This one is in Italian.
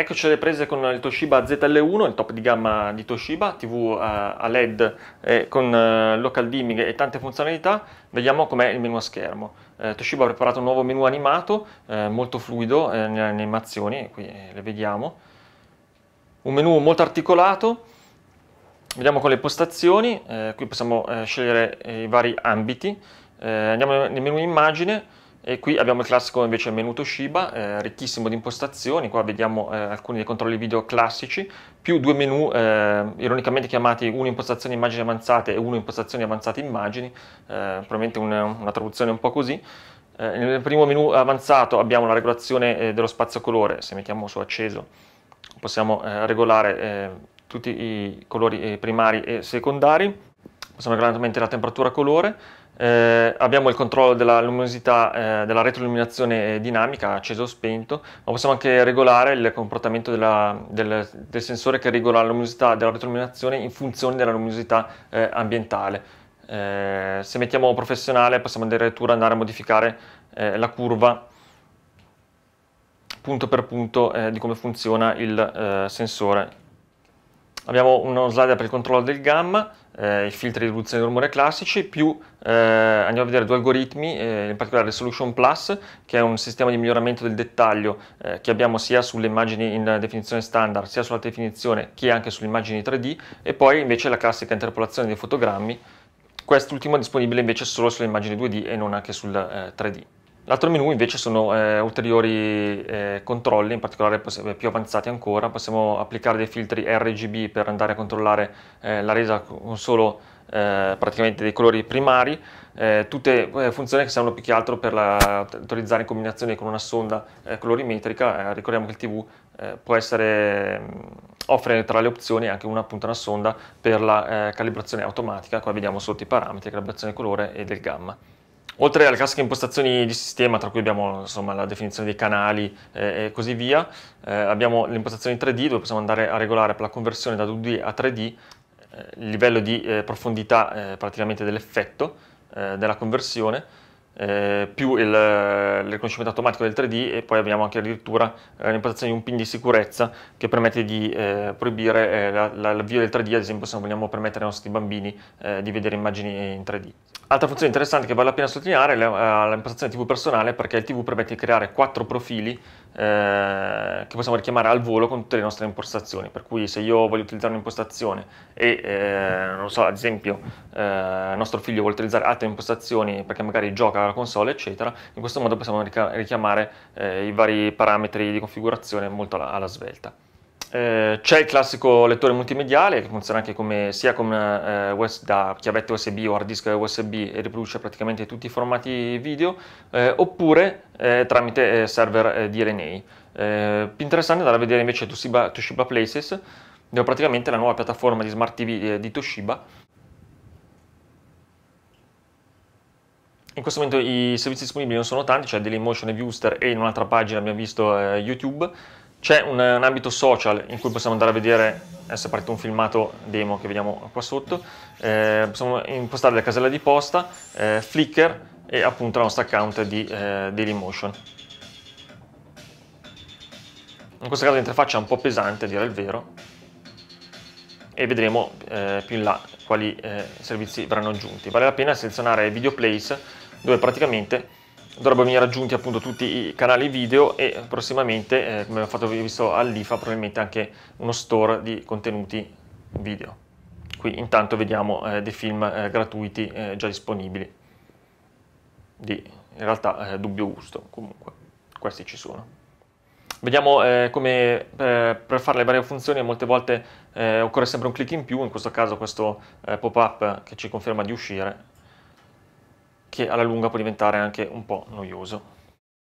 Eccoci alle prese con il Toshiba ZL1, il top di gamma di Toshiba, TV eh, a LED eh, con eh, local dimming e tante funzionalità. Vediamo com'è il menu a schermo. Eh, Toshiba ha preparato un nuovo menu animato, eh, molto fluido eh, nelle animazioni, qui le vediamo. Un menu molto articolato. Vediamo con le postazioni, qui possiamo scegliere i vari ambiti. andiamo nel menu immagine e qui abbiamo il classico invece menu Toshiba, eh, ricchissimo di impostazioni, qua vediamo eh, alcuni dei controlli video classici, più due menu eh, ironicamente chiamati uno impostazioni immagini avanzate e uno impostazioni avanzate immagini, eh, probabilmente una, una traduzione un po' così. Eh, nel primo menu avanzato abbiamo la regolazione eh, dello spazio colore, se mettiamo su acceso possiamo regolare tutti i colori primari e secondari, possiamo regolare la temperatura colore, eh, abbiamo il controllo della luminosità, eh, della retroilluminazione eh, dinamica, acceso o spento, ma possiamo anche regolare il comportamento della, del, del, sensore che regola la luminosità della retroilluminazione in funzione della luminosità eh, ambientale. Eh, se mettiamo professionale possiamo addirittura andare a modificare eh, la curva punto per punto di come funziona il sensore abbiamo uno slider per il controllo del gamma, eh, i filtri di riduzione del rumore classici, più eh, andiamo a vedere due algoritmi, eh, in particolare Resolution Plus, che è un sistema di miglioramento del dettaglio eh, che abbiamo sia sulle immagini in definizione standard, sia sulla definizione che anche sulle immagini 3D, e poi invece la classica interpolazione dei fotogrammi, quest'ultimo è disponibile invece solo sulle immagini 2D e non anche sul 3D. Eh, L'altro menu invece sono eh, ulteriori eh, controlli, in particolare eh, più avanzati ancora, possiamo applicare dei filtri RGB per andare a controllare eh, la resa con solo eh, praticamente dei colori primari, eh, tutte funzioni che servono più che altro per la, autorizzare in combinazione con una sonda colorimetrica, ricordiamo che il TV può essere, mm, offre tra le opzioni anche una, appunto, una sonda per la calibrazione automatica, qua vediamo sotto i parametri, calibrazione colore e del gamma. Oltre alle classiche impostazioni di sistema, tra cui abbiamo insomma, la definizione dei canali eh, e così via, eh, abbiamo le impostazioni 3D dove possiamo andare a regolare per la conversione da 2D a 3D eh, il livello di eh, profondità eh, praticamente dell'effetto della conversione, più il, il, riconoscimento automatico del 3D e poi abbiamo anche addirittura l'impostazione di un pin di sicurezza che permette di proibire l'avvio del 3D, ad esempio se non vogliamo permettere ai nostri bambini di vedere immagini in 3D. Altra funzione interessante che vale la pena sottolineare è l'impostazione eh, TV personale perché il TV permette di creare quattro profili eh, che possiamo richiamare al volo con tutte le nostre impostazioni, per cui se io voglio utilizzare un'impostazione e eh, non so, ad esempio eh, nostro figlio vuole utilizzare altre impostazioni perché magari gioca alla console eccetera, in questo modo possiamo richiamare eh, i vari parametri di configurazione molto alla, alla svelta. Eh, c'è il classico lettore multimediale che funziona anche come, sia come, eh, US, da chiavetta USB o hard disk USB e riproduce praticamente tutti i formati video, eh, oppure eh, tramite eh, server di DLNA. più interessante andare a vedere invece Toshiba, Toshiba Places, dove praticamente la nuova piattaforma di smart TV di Toshiba In questo momento i servizi disponibili non sono tanti, c'è cioè Dailymotion e Viewster e in un'altra pagina abbiamo visto eh, YouTube, c'è un, un, ambito social in cui possiamo andare a vedere, adesso è partito un filmato demo che vediamo qua sotto, eh, possiamo impostare la casella di posta, eh, Flickr e appunto la nostra account di eh, Dailymotion. In questo caso l'interfaccia è un po' pesante a dire il vero e vedremo eh, più in là quali eh, servizi verranno aggiunti. Vale la pena selezionare Video Place dove praticamente dovrebbero venire aggiunti appunto tutti i canali video e prossimamente, eh, come abbiamo fatto visto all'IFA, probabilmente anche uno store di contenuti video. Qui intanto vediamo eh, dei film eh, gratuiti eh, già disponibili, di in realtà eh, dubbio gusto, comunque questi ci sono. Vediamo eh, come eh, per fare le varie funzioni molte volte eh, occorre sempre un clic in più, in questo caso questo eh, pop-up che ci conferma di uscire che alla lunga può diventare anche un po' noioso.